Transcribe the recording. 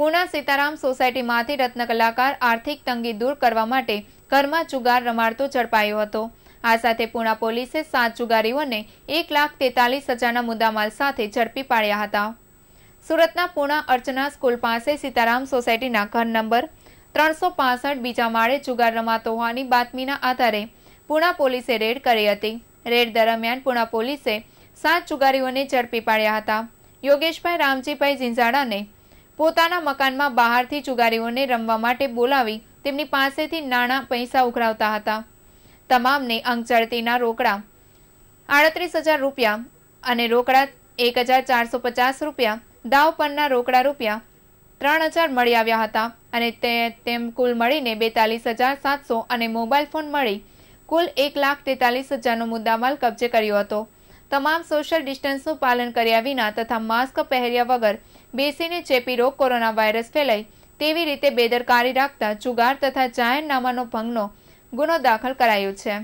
પૂર્ણા સીતારામ સોસાયટીમાંથી રત્ન કલાકાર આર્થિક તંગી દૂર કરવા માટે ઘરમાં જુગાર રમાડતો ઝડપાયો હતો આ સાથે પૂણા પોલીસે સાત જુગારીઓને એક લાખ તેતાલીસ હજારના મુદ્દામાલ સાથે ઝડપી પાડ્યા હતા સુરતના પૂણા અર્ચના સ્કૂલ પાસે સીતારામ સોસાયટીના ઘર નંબર ત્રણસો પાસઠ બીજા માળે જુગાર રમાતો હોવાની બાતમીના આધારે પૂણા પોલીસે રેડ કરી હતી રેડ દરમિયાન પૂણા પોલીસે સાત જુગારીઓને ઝડપી પાડ્યા હતા યોગેશભાઈ રામજીભાઈ ઝીંઝાડાને પોતાના મકાનમાં બહારથી ચુગારીઓને રમવા માટે બોલાવી તેમની પાસેથી નાણાં પૈસા ઉઘરાવતા હતા તમામને અંક રોકડા આડત્રીસ હજાર રૂપિયા અને રોકડા એક હજાર ચારસો પચાસ રૂપિયા દાવ પરના રોકડા રૂપિયા ત્રણ હજાર મળી આવ્યા હતા અને તે તેમ કુલ મળીને બેતાલીસ હજાર સાતસો અને મોબાઈલ ફોન મળી કુલ એક લાખ તેતાલીસ હજારનો મુદ્દામાલ કબજે કર્યો હતો તમામ સોશિયલ ડિસ્ટન્સનું પાલન કર્યા વિના તથા માસ્ક પહેર્યા વગર બેસીને ચેપી રોગ કોરોના વાયરસ ફેલાય તેવી રીતે બેદરકારી રાખતા જુગાર તથા જાહેરનામાનો ભંગનો ગુનો દાખલ કરાયો છે